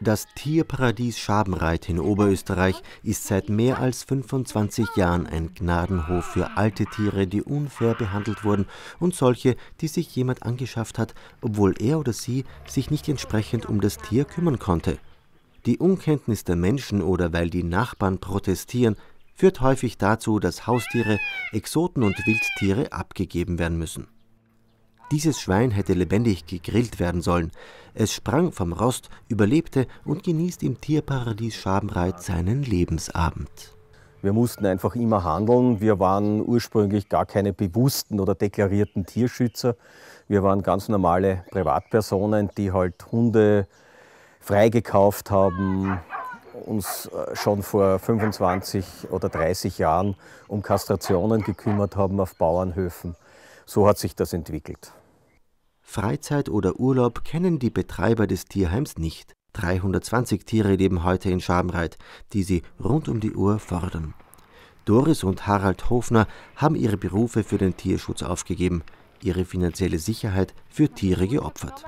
Das Tierparadies Schabenreit in Oberösterreich ist seit mehr als 25 Jahren ein Gnadenhof für alte Tiere, die unfair behandelt wurden und solche, die sich jemand angeschafft hat, obwohl er oder sie sich nicht entsprechend um das Tier kümmern konnte. Die Unkenntnis der Menschen oder weil die Nachbarn protestieren, führt häufig dazu, dass Haustiere, Exoten und Wildtiere abgegeben werden müssen. Dieses Schwein hätte lebendig gegrillt werden sollen. Es sprang vom Rost, überlebte und genießt im Tierparadies Schabenreit seinen Lebensabend. Wir mussten einfach immer handeln. Wir waren ursprünglich gar keine bewussten oder deklarierten Tierschützer. Wir waren ganz normale Privatpersonen, die halt Hunde freigekauft haben, uns äh, schon vor 25 oder 30 Jahren um Kastrationen gekümmert haben auf Bauernhöfen so hat sich das entwickelt. Freizeit oder Urlaub kennen die Betreiber des Tierheims nicht. 320 Tiere leben heute in Schabenreit, die sie rund um die Uhr fordern. Doris und Harald Hofner haben ihre Berufe für den Tierschutz aufgegeben, ihre finanzielle Sicherheit für Tiere geopfert.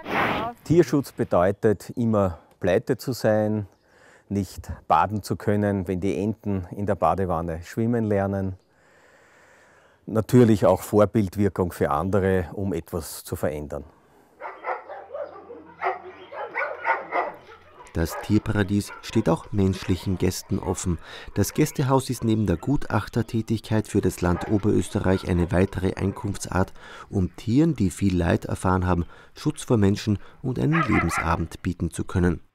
Tierschutz bedeutet immer pleite zu sein, nicht baden zu können, wenn die Enten in der Badewanne schwimmen lernen, natürlich auch Vorbildwirkung für andere, um etwas zu verändern. Das Tierparadies steht auch menschlichen Gästen offen. Das Gästehaus ist neben der Gutachtertätigkeit für das Land Oberösterreich eine weitere Einkunftsart, um Tieren, die viel Leid erfahren haben, Schutz vor Menschen und einen Lebensabend bieten zu können.